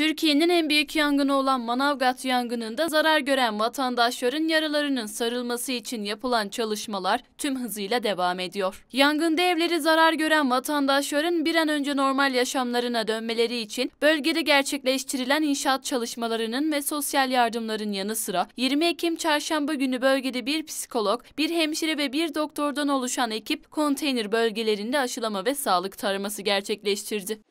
Türkiye'nin en büyük yangını olan Manavgat yangınında zarar gören vatandaşların yaralarının sarılması için yapılan çalışmalar tüm hızıyla devam ediyor. Yangında evleri zarar gören vatandaşların bir an önce normal yaşamlarına dönmeleri için bölgede gerçekleştirilen inşaat çalışmalarının ve sosyal yardımların yanı sıra 20 Ekim çarşamba günü bölgede bir psikolog, bir hemşire ve bir doktordan oluşan ekip konteyner bölgelerinde aşılama ve sağlık taraması gerçekleştirdi.